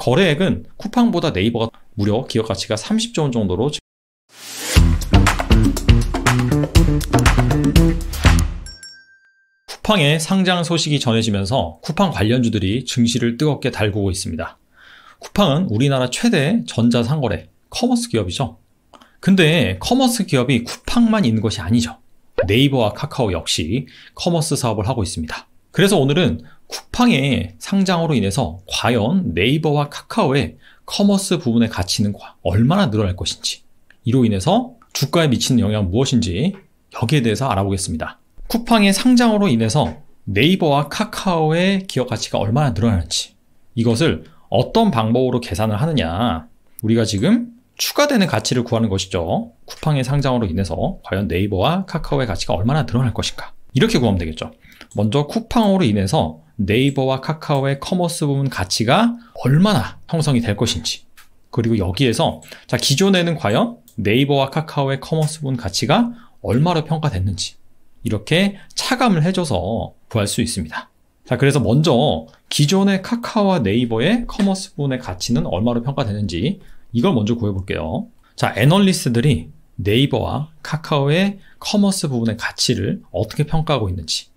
거래액은 쿠팡보다 네이버가 무려 기업 가치가 30조 원 정도로 쿠팡의 상장 소식이 전해지면서 쿠팡 관련주들이 증시를 뜨겁게 달구고 있습니다. 쿠팡은 우리나라 최대 전자상거래, 커머스 기업이죠. 근데 커머스 기업이 쿠팡만 있는 것이 아니죠. 네이버와 카카오 역시 커머스 사업을 하고 있습니다. 그래서 오늘은 쿠팡의 상장으로 인해서 과연 네이버와 카카오의 커머스 부분의 가치는 얼마나 늘어날 것인지 이로 인해서 주가에 미치는 영향은 무엇인지 여기에 대해서 알아보겠습니다. 쿠팡의 상장으로 인해서 네이버와 카카오의 기업 가치가 얼마나 늘어나는지 이것을 어떤 방법으로 계산을 하느냐 우리가 지금 추가되는 가치를 구하는 것이죠. 쿠팡의 상장으로 인해서 과연 네이버와 카카오의 가치가 얼마나 늘어날 것인가 이렇게 구하면 되겠죠. 먼저 쿠팡으로 인해서 네이버와 카카오의 커머스 부분 가치가 얼마나 형성이 될 것인지 그리고 여기에서 자 기존에는 과연 네이버와 카카오의 커머스 부분 가치가 얼마로 평가됐는지 이렇게 차감을 해줘서 구할 수 있습니다. 자 그래서 먼저 기존의 카카오와 네이버의 커머스 부분의 가치는 얼마로 평가되는지 이걸 먼저 구해볼게요. 자 애널리스트들이 네이버와 카카오의 커머스 부분의 가치를 어떻게 평가하고 있는지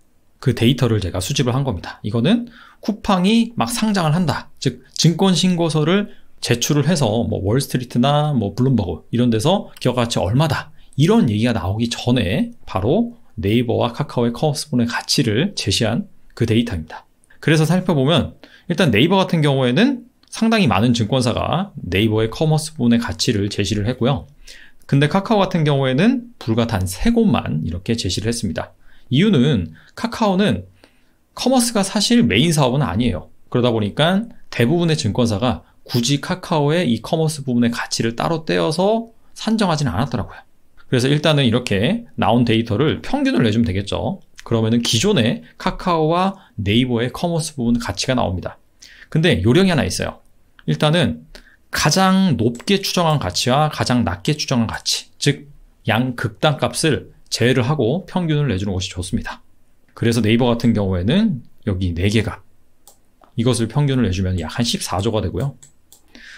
그 데이터를 제가 수집을 한 겁니다. 이거는 쿠팡이 막 상장을 한다. 즉 증권 신고서를 제출을 해서 뭐 월스트리트나 뭐 블룸버그 이런 데서 기업가 가치 얼마다. 이런 얘기가 나오기 전에 바로 네이버와 카카오의 커머스본의 가치를 제시한 그 데이터입니다. 그래서 살펴보면 일단 네이버 같은 경우에는 상당히 많은 증권사가 네이버의 커머스본의 가치를 제시를 했고요. 근데 카카오 같은 경우에는 불과 단 세 곳만 이렇게 제시를 했습니다. 이유는 카카오는 커머스가 사실 메인 사업은 아니에요. 그러다 보니까 대부분의 증권사가 굳이 카카오의 이 커머스 부분의 가치를 따로 떼어서 산정하지는 않았더라고요. 그래서 일단은 이렇게 나온 데이터를 평균을 내주면 되겠죠. 그러면은 기존의 카카오와 네이버의 커머스 부분 가치가 나옵니다. 근데 요령이 하나 있어요. 일단은 가장 높게 추정한 가치와 가장 낮게 추정한 가치, 즉 양극단값을 제외를 하고 평균을 내주는 것이 좋습니다. 그래서 네이버 같은 경우에는 여기 4개가 이것을 평균을 내주면 약 한 14조가 되고요.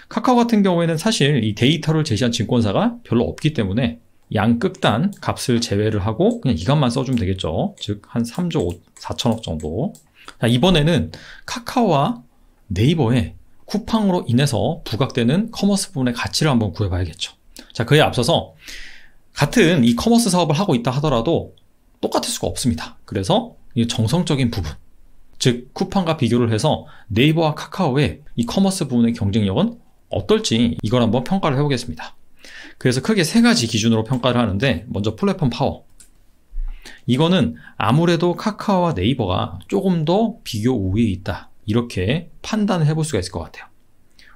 카카오 같은 경우에는 사실 이 데이터를 제시한 증권사가 별로 없기 때문에 양극단 값을 제외를 하고 그냥 이것만 써주면 되겠죠. 즉 한 3조 4천억 정도. 자, 이번에는 카카오와 네이버의 쿠팡으로 인해서 부각되는 커머스 부분의 가치를 한번 구해봐야겠죠. 자, 그에 앞서서 같은 이 커머스 사업을 하고 있다 하더라도 똑같을 수가 없습니다. 그래서 정성적인 부분, 즉 쿠팡과 비교를 해서 네이버와 카카오의 이 커머스 부분의 경쟁력은 어떨지 이걸 한번 평가를 해보겠습니다. 그래서 크게 세 가지 기준으로 평가를 하는데 먼저 플랫폼 파워. 이거는 아무래도 카카오와 네이버가 조금 더 비교 우위에 있다. 이렇게 판단을 해 볼 수가 있을 것 같아요.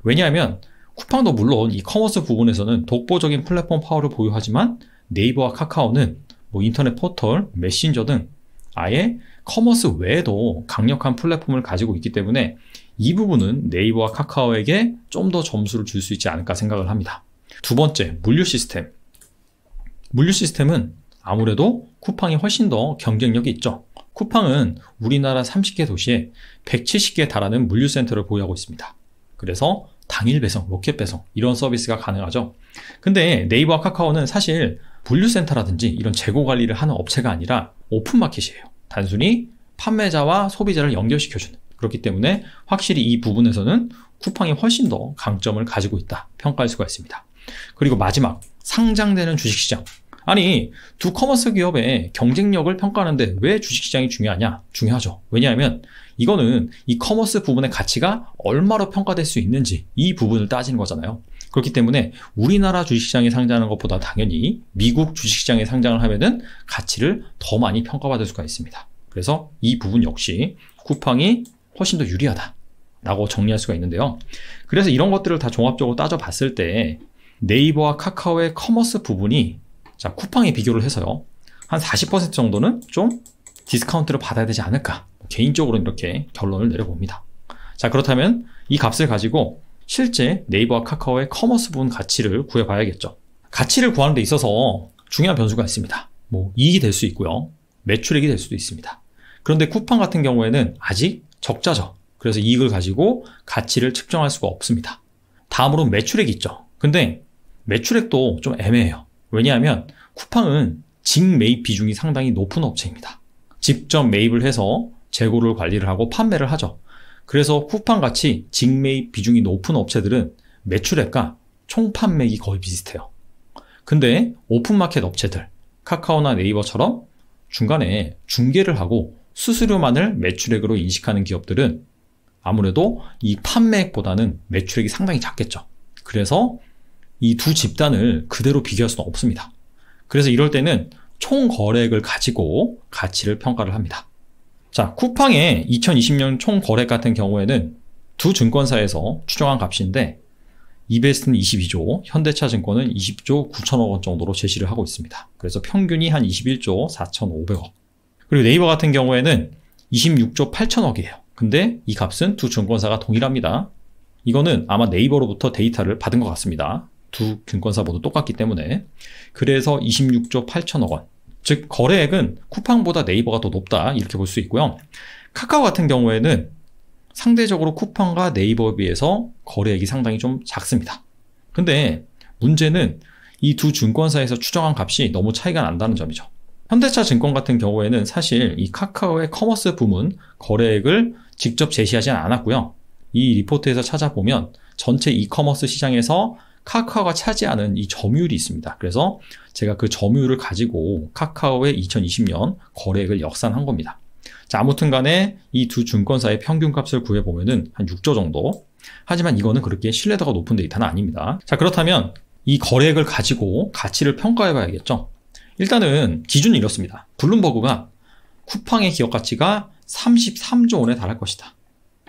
왜냐하면 쿠팡도 물론 이 커머스 부분에서는 독보적인 플랫폼 파워를 보유하지만 네이버와 카카오는 뭐 인터넷 포털, 메신저 등 아예 커머스 외에도 강력한 플랫폼을 가지고 있기 때문에 이 부분은 네이버와 카카오에게 좀 더 점수를 줄 수 있지 않을까 생각을 합니다. 두 번째, 물류 시스템. 물류 시스템은 아무래도 쿠팡이 훨씬 더 경쟁력이 있죠. 쿠팡은 우리나라 30개 도시에 170개에 달하는 물류센터를 보유하고 있습니다. 그래서 당일 배송, 로켓 배송 이런 서비스가 가능하죠. 근데 네이버와 카카오는 사실 분류센터라든지 이런 재고 관리를 하는 업체가 아니라 오픈마켓이에요. 단순히 판매자와 소비자를 연결시켜주는 그렇기 때문에 확실히 이 부분에서는 쿠팡이 훨씬 더 강점을 가지고 있다 평가할 수가 있습니다. 그리고 마지막 상장되는 주식시장 아니 두 커머스 기업의 경쟁력을 평가하는데 왜 주식시장이 중요하냐? 중요하죠. 왜냐하면 이거는 이 커머스 부분의 가치가 얼마로 평가될 수 있는지 이 부분을 따지는 거잖아요. 그렇기 때문에 우리나라 주식시장에 상장하는 것보다 당연히 미국 주식시장에 상장을 하면은 가치를 더 많이 평가받을 수가 있습니다. 그래서 이 부분 역시 쿠팡이 훨씬 더 유리하다. 라고 정리할 수가 있는데요. 그래서 이런 것들을 다 종합적으로 따져봤을 때 네이버와 카카오의 커머스 부분이 자, 쿠팡에 비교를 해서요. 한 40% 정도는 좀 디스카운트를 받아야 되지 않을까. 개인적으로는 이렇게 결론을 내려봅니다. 자, 그렇다면 이 값을 가지고 실제 네이버와 카카오의 커머스 부분 가치를 구해봐야겠죠. 가치를 구하는 데 있어서 중요한 변수가 있습니다. 뭐, 이익이 될 수 있고요. 매출액이 될 수도 있습니다. 그런데 쿠팡 같은 경우에는 아직 적자죠. 그래서 이익을 가지고 가치를 측정할 수가 없습니다. 다음으로 매출액이 있죠. 근데 매출액도 좀 애매해요. 왜냐하면 쿠팡은 직매입 비중이 상당히 높은 업체입니다. 직접 매입을 해서 재고를 관리를 하고 판매를 하죠. 그래서 쿠팡같이 직매입 비중이 높은 업체들은 매출액과 총판매액이 거의 비슷해요. 근데 오픈마켓 업체들, 카카오나 네이버처럼 중간에 중개를 하고 수수료만을 매출액으로 인식하는 기업들은 아무래도 이 판매액보다는 매출액이 상당히 작겠죠. 그래서 이두 집단을 그대로 비교할 수는 없습니다. 그래서 이럴 때는 총 거래액을 가지고 가치를 평가를 합니다. 자, 쿠팡의 2020년 총 거래액 같은 경우에는 두 증권사에서 추정한 값인데 이베스트는 22조, 현대차증권은 20조 9천억 원 정도로 제시를 하고 있습니다. 그래서 평균이 한 21조 4,500억. 그리고 네이버 같은 경우에는 26조 8천억이에요. 근데 이 값은 두 증권사가 동일합니다. 이거는 아마 네이버로부터 데이터를 받은 것 같습니다. 두 증권사 모두 똑같기 때문에 그래서 26조 8천억 원. 즉 거래액은 쿠팡보다 네이버가 더 높다 이렇게 볼 수 있고요. 카카오 같은 경우에는 상대적으로 쿠팡과 네이버에 비해서 거래액이 상당히 좀 작습니다. 근데 문제는 이 두 증권사에서 추정한 값이 너무 차이가 난다는 점이죠. 현대차 증권 같은 경우에는 사실 이 카카오의 커머스 부문 거래액을 직접 제시하지 는 않았고요. 이 리포트에서 찾아보면 전체 이커머스 시장에서 카카오가 차지하는 이 점유율이 있습니다. 그래서 제가 그 점유율을 가지고 카카오의 2020년 거래액을 역산한 겁니다. 자, 아무튼 간에 이 두 증권사의 평균 값을 구해보면은 한 6조 정도. 하지만 이거는 그렇게 신뢰도가 높은 데이터는 아닙니다. 자, 그렇다면 이 거래액을 가지고 가치를 평가해 봐야겠죠. 일단은 기준이 이렇습니다. 블룸버그가 쿠팡의 기업 가치가 33조 원에 달할 것이다.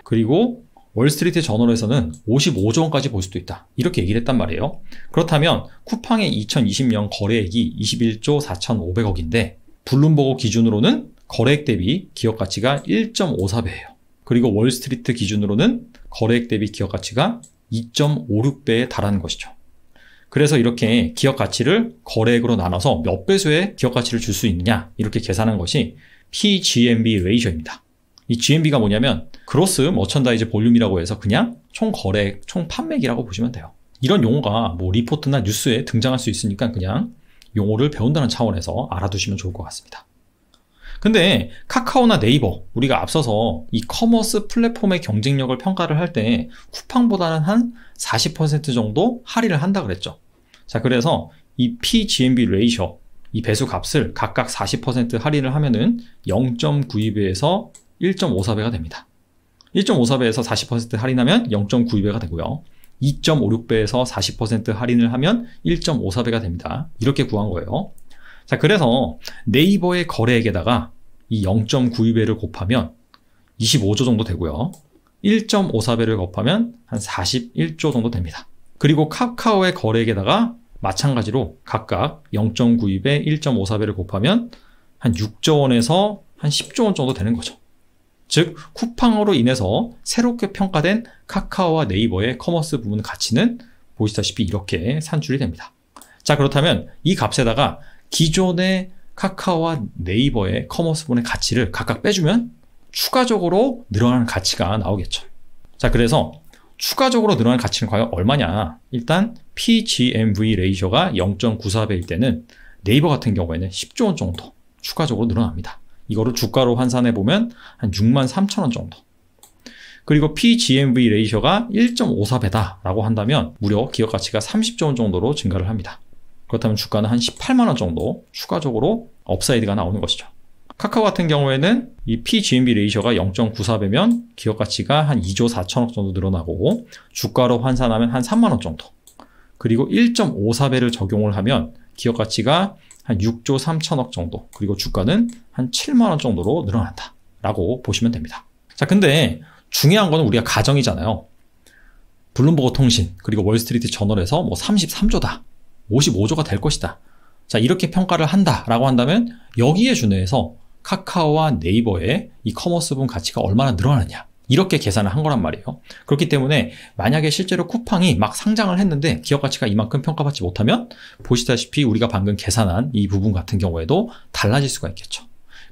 그리고 월스트리트 저널에서는 55조 원까지 볼 수도 있다. 이렇게 얘기를 했단 말이에요. 그렇다면 쿠팡의 2020년 거래액이 21조 4,500억인데 블룸버그 기준으로는 거래액 대비 기업 가치가 1.54배예요. 그리고 월스트리트 기준으로는 거래액 대비 기업 가치가 2.56배에 달하는 것이죠. 그래서 이렇게 기업 가치를 거래액으로 나눠서 몇 배수의 기업 가치를 줄 수 있느냐 이렇게 계산한 것이 PGMB 레이셔입니다. 이 GMB가 뭐냐면 그로스 머천다이즈 볼륨이라고 해서 그냥 총 거래, 총 판매기라고 보시면 돼요. 이런 용어가 뭐 리포트나 뉴스에 등장할 수 있으니까 그냥 용어를 배운다는 차원에서 알아두시면 좋을 것 같습니다. 근데 카카오나 네이버 우리가 앞서서 이 커머스 플랫폼의 경쟁력을 평가를 할 때 쿠팡보다는 한 40% 정도 할인을 한다 그랬죠. 자 그래서 이 PGMB 레이셔 이 배수 값을 각각 40% 할인을 하면은 0.92배에서 1.54배가 됩니다. 1.54배에서 40% 할인하면 0.92배가 되고요. 2.56배에서 40% 할인을 하면 1.54배가 됩니다. 이렇게 구한 거예요. 자, 그래서 네이버의 거래액에다가 이 0.92배를 곱하면 25조 정도 되고요. 1.54배를 곱하면 한 41조 정도 됩니다. 그리고 카카오의 거래액에다가 마찬가지로 각각 0.92배, 1.54배를 곱하면 한 6조 원에서 한 10조 원 정도 되는 거죠. 즉 쿠팡으로 인해서 새롭게 평가된 카카오와 네이버의 커머스 부분 가치는 보시다시피 이렇게 산출이 됩니다. 자 그렇다면 이 값에다가 기존의 카카오와 네이버의 커머스 부분의 가치를 각각 빼주면 추가적으로 늘어나는 가치가 나오겠죠. 자 그래서 추가적으로 늘어난 가치는 과연 얼마냐 일단 PGMV 레이셔가 0.94배일 때는 네이버 같은 경우에는 10조 원 정도 추가적으로 늘어납니다 이거를 주가로 환산해 보면 한 6만 3천 원 정도. 그리고 PGMV 레이셔가 1.54배다라고 한다면 무려 기업 가치가 30조 원 정도로 증가를 합니다. 그렇다면 주가는 한 18만 원 정도 추가적으로 업사이드가 나오는 것이죠. 카카오 같은 경우에는 이 p g m v 레이셔가 0.94배면 기업 가치가 한 2조 4천억 정도 늘어나고 주가로 환산하면 한 3만 원 정도. 그리고 1.54배를 적용을 하면 기업 가치가 한 6조 3천억 정도, 그리고 주가는 한 7만 원 정도로 늘어난다. 라고 보시면 됩니다. 자, 근데 중요한 거는 우리가 가정이잖아요. 블룸버그 통신, 그리고 월스트리트 저널에서 뭐 33조다, 55조가 될 것이다. 자, 이렇게 평가를 한다. 라고 한다면 여기에 준해서 카카오와 네이버의 이 커머스 분 가치가 얼마나 늘어나냐. 이렇게 계산을 한 거란 말이에요. 그렇기 때문에 만약에 실제로 쿠팡이 막 상장을 했는데 기업 가치가 이만큼 평가받지 못하면 보시다시피 우리가 방금 계산한 이 부분 같은 경우에도 달라질 수가 있겠죠.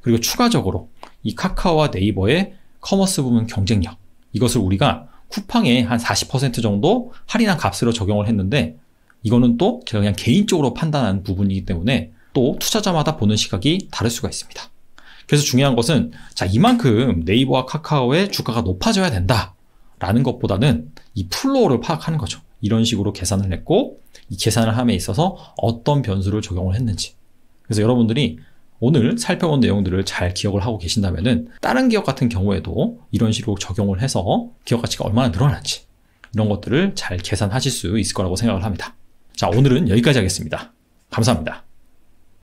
그리고 추가적으로 이 카카오와 네이버의 커머스 부분 경쟁력 이것을 우리가 쿠팡에 한 40% 정도 할인한 값으로 적용을 했는데 이거는 또 제가 그냥 개인적으로 판단한 부분이기 때문에 또 투자자마다 보는 시각이 다를 수가 있습니다. 그래서 중요한 것은 자 이만큼 네이버와 카카오의 주가가 높아져야 된다라는 것보다는 이 플로어를 파악하는 거죠. 이런 식으로 계산을 했고 이 계산을 함에 있어서 어떤 변수를 적용을 했는지. 그래서 여러분들이 오늘 살펴본 내용들을 잘 기억을 하고 계신다면 다른 기업 같은 경우에도 이런 식으로 적용을 해서 기업 가치가 얼마나 늘어났지 이런 것들을 잘 계산하실 수 있을 거라고 생각을 합니다. 자, 오늘은 여기까지 하겠습니다. 감사합니다.